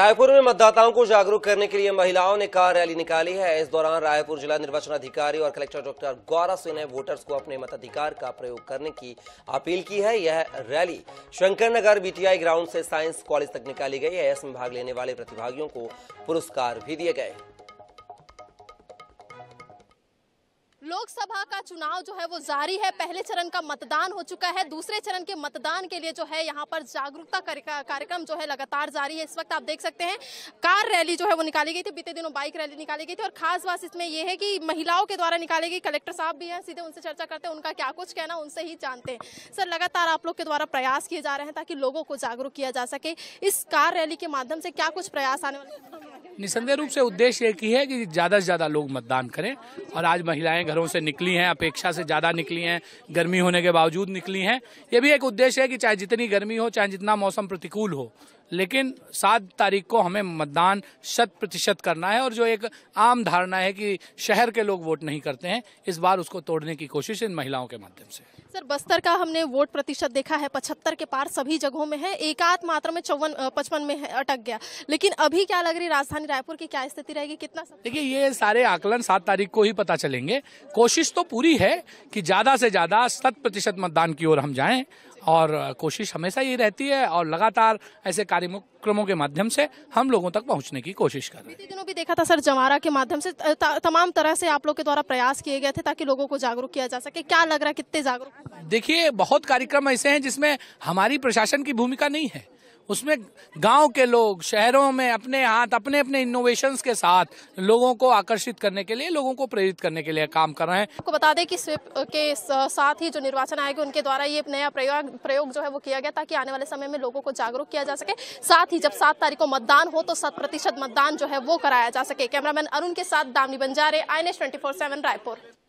रायपुर में मतदाताओं को जागरूक करने के लिए महिलाओं ने कार रैली निकाली है इस दौरान रायपुर जिला निर्वाचन अधिकारी और कलेक्टर डॉक्टर गौरा सिंह ने वोटर्स को अपने मताधिकार का प्रयोग करने की अपील की है यह rally Shankar Nagar BTI ground से साइंस कॉलेज तक निकाली गई है इसमें भाग लेने वाले प्रतिभागियों को पुरस्कार भी दिए गए लोकसभा का चुनाव जो है वो जारी है पहले चरण का मतदान हो चुका है दूसरे चरण के मतदान के लिए जो है यहाँ पर जागरूकता कार्यक्रम जो है लगातार जारी है इस वक्त आप देख सकते हैं कार रैली जो है वो निकाली गई थी बीते दिनों बाइक रैली निकाली गई थी और खास बात इसमें यह है कि महिलाओं के द्वारा निकाली गई कलेक्टर साहब भी हैं सीधे उनसे चर्चा करते हैं उनका क्या कुछ कहना उनसे ही जानते हैं सर लगातार आप लोग के द्वारा प्रयास किए जा रहे हैं ताकि लोगों को जागरूक किया जा सके इस कार रैली के माध्यम से क्या कुछ प्रयास आने वाले निसंदेह रूप से उद्देश्य एक ही है कि ज़्यादा से ज़्यादा लोग मतदान करें और आज महिलाएं घरों से निकली हैं अपेक्षा से ज़्यादा निकली हैं गर्मी होने के बावजूद निकली हैं ये भी एक उद्देश्य है कि चाहे जितनी गर्मी हो चाहे जितना मौसम प्रतिकूल हो लेकिन सात तारीख को हमें मतदान शत प्रतिशत करना है और जो एक आम धारणा है कि शहर के लोग वोट नहीं करते हैं इस बार उसको तोड़ने की कोशिश इन महिलाओं के माध्यम से सर बस्तर का हमने वोट प्रतिशत देखा है पचहत्तर के पार सभी जगहों में है एकाध मात्रा में चौवन पचपन में अटक गया लेकिन अभी क्या लग रही राजधानी रायपुर की क्या स्थिति रहेगी कितना देखिए ये सारे आकलन सात तारीख को ही पता चलेंगे कोशिश तो पूरी है कि ज्यादा से ज्यादा शत प्रतिशत मतदान की ओर हम जाए और कोशिश हमेशा ये रहती है और लगातार ऐसे कार्यक्रमों के माध्यम से हम लोगों तक पहुंचने की कोशिश कर रहे हैं दिनों भी देखा था सर जमारा के माध्यम से तमाम तरह से आप लोगों के द्वारा प्रयास किए गए थे ताकि लोगों को जागरूक किया जा सके क्या लग रहा है कितने जागरूक देखिए बहुत कार्यक्रम ऐसे हैं जिसमें हमारी प्रशासन की भूमिका नहीं है उसमें गांव के लोग शहरों में अपने हाथ अपने अपने इनोवेशंस के साथ लोगों को आकर्षित करने के लिए लोगों को प्रेरित करने के लिए काम कर रहे हैं आपको बता दें कि स्विप के साथ ही जो निर्वाचन आयोग उनके द्वारा ये नया प्रयोग प्रयोग जो है वो किया गया ताकि आने वाले समय में लोगों को जागरूक किया जा सके साथ ही जब सात तारीख को मतदान हो तो शत प्रतिशत मतदान जो है वो कराया जा सके कैमरामैन अरुण के साथ Damini Banjare I N S twenty four seven Raipur